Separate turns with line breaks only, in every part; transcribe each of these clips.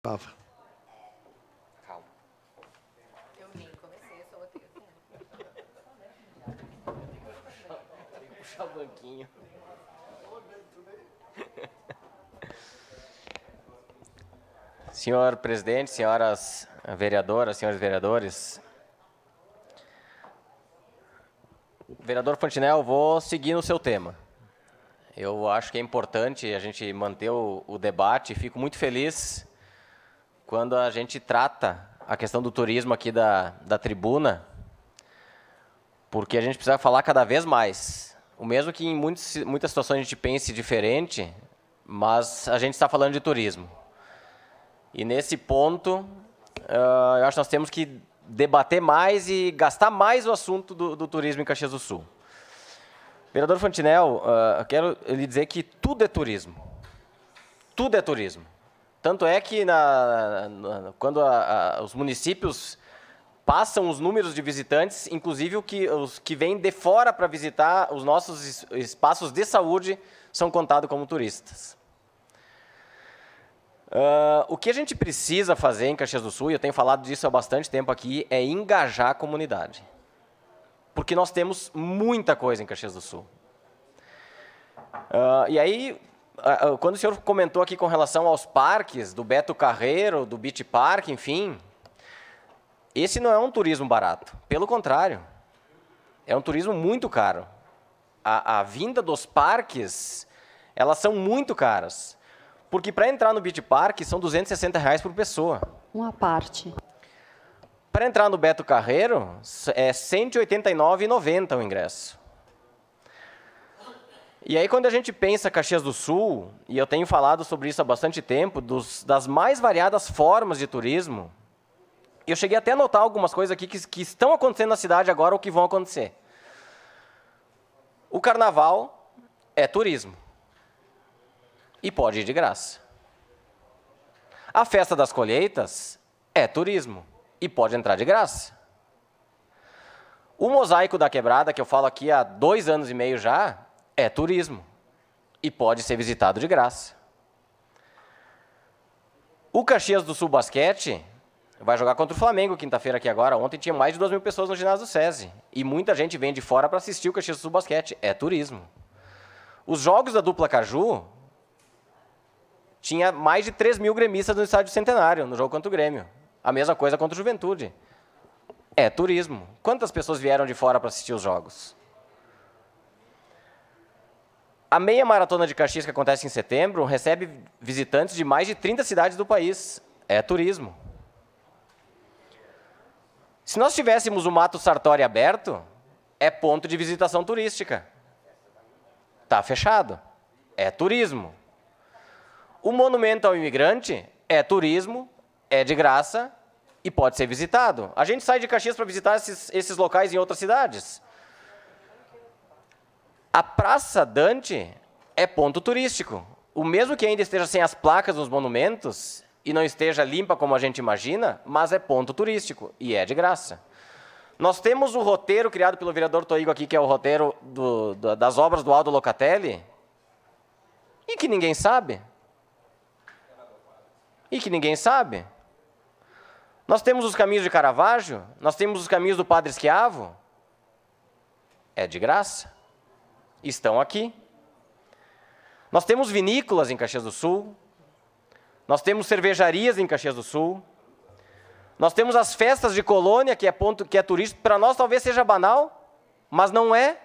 Tava. Calma. Eu nem comecei, eu sou ateia. Tem que puxar o banquinho. Senhor presidente, senhoras vereadoras, senhores vereadores. Vereador Fontinel, vou seguir no seu tema. Eu acho que é importante a gente manter o, o debate. Fico muito feliz quando a gente trata a questão do turismo aqui da, da tribuna, porque a gente precisa falar cada vez mais. O mesmo que em muitos, muitas situações a gente pense diferente, mas a gente está falando de turismo. E nesse ponto, uh, eu acho que nós temos que debater mais e gastar mais o assunto do, do turismo em Caxias do Sul. Vereador Fantinel, uh, quero lhe dizer que tudo é turismo. Tudo é turismo. Tanto é que na, na, quando a, a, os municípios passam os números de visitantes, inclusive o que, os que vêm de fora para visitar os nossos espaços de saúde são contados como turistas. Uh, o que a gente precisa fazer em Caxias do Sul, e eu tenho falado disso há bastante tempo aqui, é engajar a comunidade. Porque nós temos muita coisa em Caxias do Sul. Uh, e aí, ah, ah, quando o senhor comentou aqui com relação aos parques, do Beto Carreiro, do Beach Park, enfim, esse não é um turismo barato. Pelo contrário, é um turismo muito caro. A, a vinda dos parques, elas são muito caras. Porque para entrar no Beach Park são 260 reais por pessoa. Uma parte. Para entrar no Beto Carreiro, é R$ 189,90 o ingresso. E aí, quando a gente pensa Caxias do Sul, e eu tenho falado sobre isso há bastante tempo, dos, das mais variadas formas de turismo, eu cheguei até a notar algumas coisas aqui que, que estão acontecendo na cidade agora ou que vão acontecer. O carnaval é turismo. E pode ir de graça. A festa das colheitas é turismo. E pode entrar de graça. O mosaico da quebrada, que eu falo aqui há dois anos e meio já, é turismo e pode ser visitado de graça. O Caxias do Sul Basquete vai jogar contra o Flamengo quinta-feira aqui agora. Ontem tinha mais de 2 mil pessoas no ginásio do SESI. E muita gente vem de fora para assistir o Caxias do Sul Basquete. É turismo. Os jogos da dupla Caju tinha mais de 3 mil gremistas no estádio Centenário, no jogo contra o Grêmio. A mesma coisa contra o Juventude. É turismo. Quantas pessoas vieram de fora para assistir os jogos? A meia maratona de Caxias, que acontece em setembro, recebe visitantes de mais de 30 cidades do país. É turismo. Se nós tivéssemos o Mato Sartori aberto, é ponto de visitação turística. Está fechado. É turismo. O monumento ao imigrante é turismo, é de graça e pode ser visitado. A gente sai de Caxias para visitar esses, esses locais em outras cidades. A Praça Dante é ponto turístico. O mesmo que ainda esteja sem as placas nos monumentos e não esteja limpa como a gente imagina, mas é ponto turístico e é de graça. Nós temos o roteiro criado pelo vereador Toigo aqui, que é o roteiro do, do, das obras do Aldo Locatelli, e que ninguém sabe. E que ninguém sabe. Nós temos os caminhos de Caravaggio, nós temos os caminhos do Padre Esquiavo. É de graça estão aqui. Nós temos vinícolas em Caxias do Sul, nós temos cervejarias em Caxias do Sul, nós temos as festas de colônia, que é ponto que é turístico, para nós talvez seja banal, mas não é.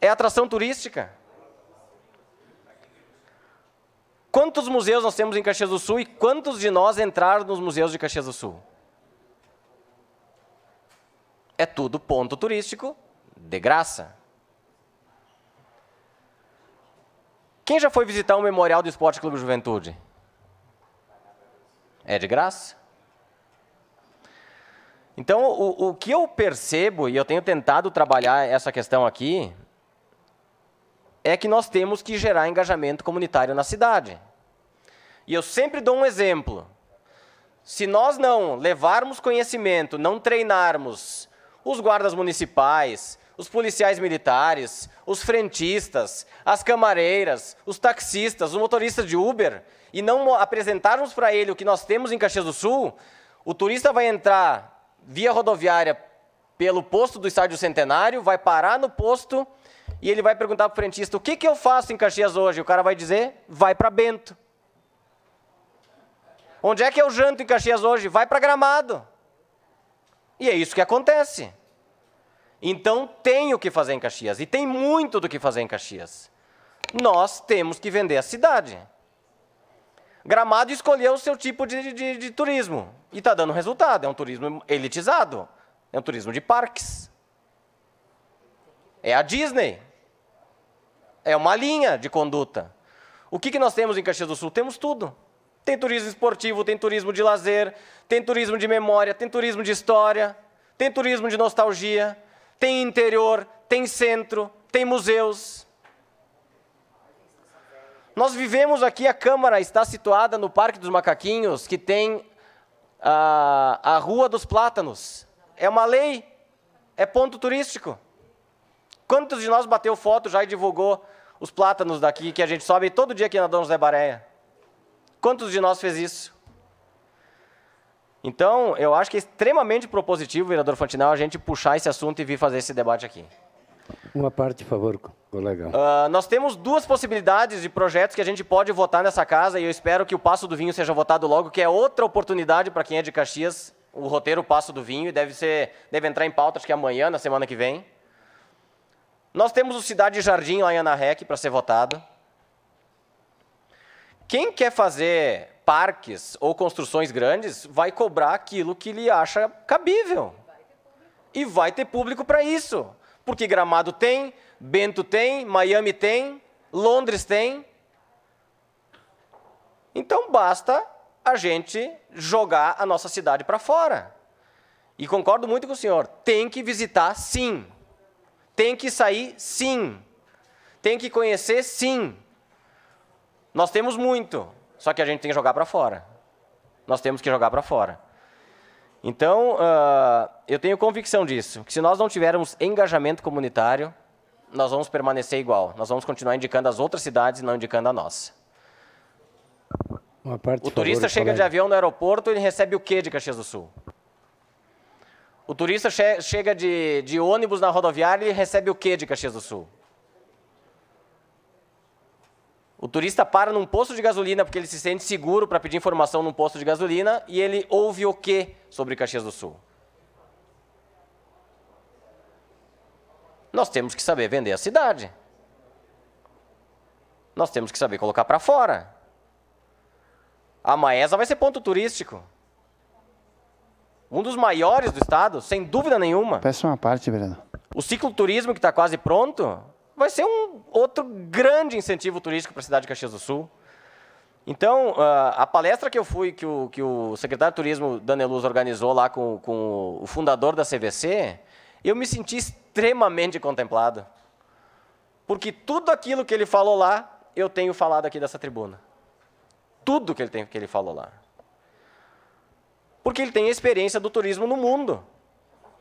É atração turística. Quantos museus nós temos em Caxias do Sul e quantos de nós entraram nos museus de Caxias do Sul? É tudo ponto turístico de graça. Quem já foi visitar o Memorial do Esporte Clube Juventude? É de graça? Então, o, o que eu percebo, e eu tenho tentado trabalhar essa questão aqui, é que nós temos que gerar engajamento comunitário na cidade. E eu sempre dou um exemplo. Se nós não levarmos conhecimento, não treinarmos os guardas municipais, os policiais militares, os frentistas, as camareiras, os taxistas, os motoristas de Uber, e não apresentarmos para ele o que nós temos em Caxias do Sul, o turista vai entrar via rodoviária pelo posto do Estádio Centenário, vai parar no posto e ele vai perguntar para o frentista: o que, que eu faço em Caxias hoje? O cara vai dizer: vai para Bento. Onde é que eu janto em Caxias hoje? Vai para Gramado. E é isso que acontece. Então tem o que fazer em Caxias e tem muito do que fazer em Caxias. Nós temos que vender a cidade. Gramado escolheu o seu tipo de, de, de turismo e está dando resultado. É um turismo elitizado, é um turismo de parques. É a Disney. É uma linha de conduta. O que, que nós temos em Caxias do Sul? Temos tudo. Tem turismo esportivo, tem turismo de lazer, tem turismo de memória, tem turismo de história, tem turismo de nostalgia, tem interior, tem centro, tem museus. Nós vivemos aqui, a Câmara está situada no Parque dos Macaquinhos, que tem a, a Rua dos Plátanos. É uma lei, é ponto turístico. Quantos de nós bateu foto já e divulgou os plátanos daqui que a gente sobe todo dia aqui na Dona José Baréia? Quantos de nós fez isso? Então, eu acho que é extremamente propositivo, vereador Fantinal, a gente puxar esse assunto e vir fazer esse debate aqui. Uma parte, por favor, colega. Uh, nós temos duas possibilidades de projetos que a gente pode votar nessa casa e eu espero que o Passo do Vinho seja votado logo, que é outra oportunidade para quem é de Caxias, o roteiro Passo do Vinho, e deve, ser, deve entrar em pauta, acho que amanhã, na semana que vem. Nós temos o Cidade Jardim lá em REC para ser votado. Quem quer fazer parques ou construções grandes, vai cobrar aquilo que ele acha cabível. e vai ter público para isso. Porque Gramado tem, Bento tem, Miami tem, Londres tem. Então basta a gente jogar a nossa cidade para fora. E concordo muito com o senhor, tem que visitar sim. Tem que sair sim. Tem que conhecer sim. Nós temos muito, só que a gente tem que jogar para fora. Nós temos que jogar para fora. Então, uh, eu tenho convicção disso, que se nós não tivermos engajamento comunitário, nós vamos permanecer igual. Nós vamos continuar indicando as outras cidades e não indicando a nossa. o turista favor, chega de avião no aeroporto, ele recebe o quê de Caxias do Sul? O turista che chega de, de ônibus na rodoviária, ele recebe o quê de Caxias do Sul? O turista para num posto de gasolina porque ele se sente seguro para pedir informação num posto de gasolina e ele ouve o que sobre Caxias do Sul? Nós temos que saber vender a cidade. Nós temos que saber colocar para fora. A Maesa vai ser ponto turístico. Um dos maiores do estado, sem dúvida nenhuma. Peça uma parte, Breno. O cicloturismo que está quase pronto, vai ser um outro grande incentivo turístico para a cidade de Caxias do Sul. Então, ah, a palestra que eu fui, que o, que o secretário de Turismo, Daniel Luz organizou lá com, com o fundador da CVC, eu me senti extremamente contemplado. Porque tudo aquilo que ele falou lá, eu tenho falado aqui dessa tribuna. Tudo que ele, tem, que ele falou lá. Porque ele tem experiência do turismo no mundo.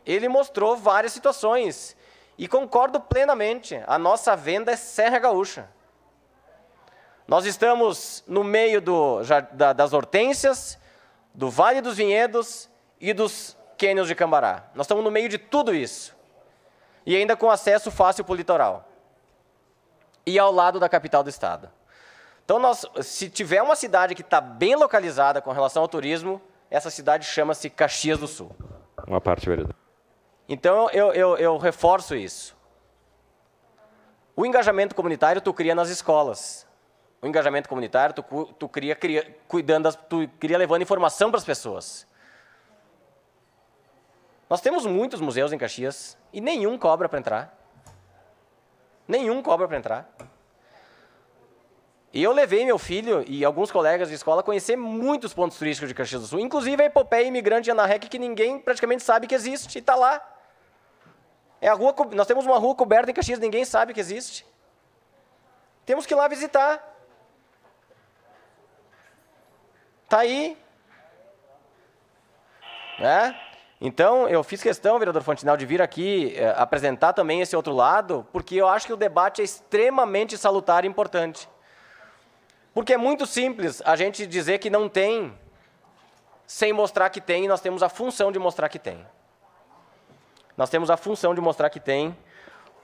Ele mostrou várias situações. E concordo plenamente, a nossa venda é Serra Gaúcha. Nós estamos no meio do, da, das hortênsias, do Vale dos Vinhedos e dos cânions de Cambará. Nós estamos no meio de tudo isso. E ainda com acesso fácil para o litoral. E ao lado da capital do estado. Então, nós, se tiver uma cidade que está bem localizada com relação ao turismo, essa cidade chama-se Caxias do Sul. Uma parte, vereador. Então eu, eu, eu reforço isso. O engajamento comunitário tu cria nas escolas. O engajamento comunitário tu, tu cria, cria cuidando, das, tu cria levando informação para as pessoas. Nós temos muitos museus em Caxias e nenhum cobra para entrar. Nenhum cobra para entrar. E eu levei meu filho e alguns colegas de escola a conhecer muitos pontos turísticos de Caxias do Sul, inclusive a epopeia imigrante Rec que ninguém praticamente sabe que existe e está lá. É a rua, nós temos uma rua coberta em Caxias, ninguém sabe que existe. Temos que ir lá visitar. Está aí. Né? Então, eu fiz questão, vereador Fontinal, de vir aqui eh, apresentar também esse outro lado, porque eu acho que o debate é extremamente salutar e importante. Porque é muito simples a gente dizer que não tem, sem mostrar que tem, e nós temos a função de mostrar que tem nós temos a função de mostrar que tem,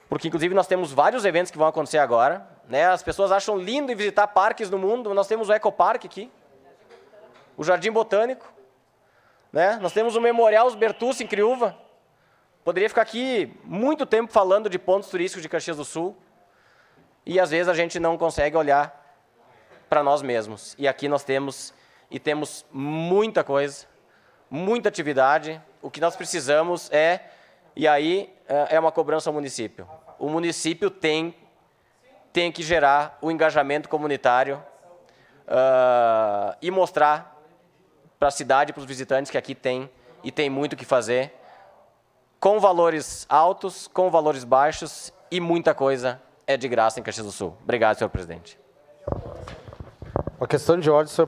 porque inclusive nós temos vários eventos que vão acontecer agora. Né? As pessoas acham lindo visitar parques no mundo, nós temos o Eco Park aqui, o Jardim Botânico, né? nós temos o Memorial Bertucci em Criúva. Poderia ficar aqui muito tempo falando de pontos turísticos de Caxias do Sul, e às vezes a gente não consegue olhar para nós mesmos. E aqui nós temos e temos muita coisa, muita atividade. O que nós precisamos é e aí eh, é uma cobrança ao município. O município tem, tem que gerar o engajamento comunitário uh, e mostrar para a cidade, para os visitantes que aqui tem e tem muito o que fazer, com valores altos, com valores baixos e muita coisa é de graça em Caxias do Sul. Obrigado, senhor presidente. A questão de ordem, senhor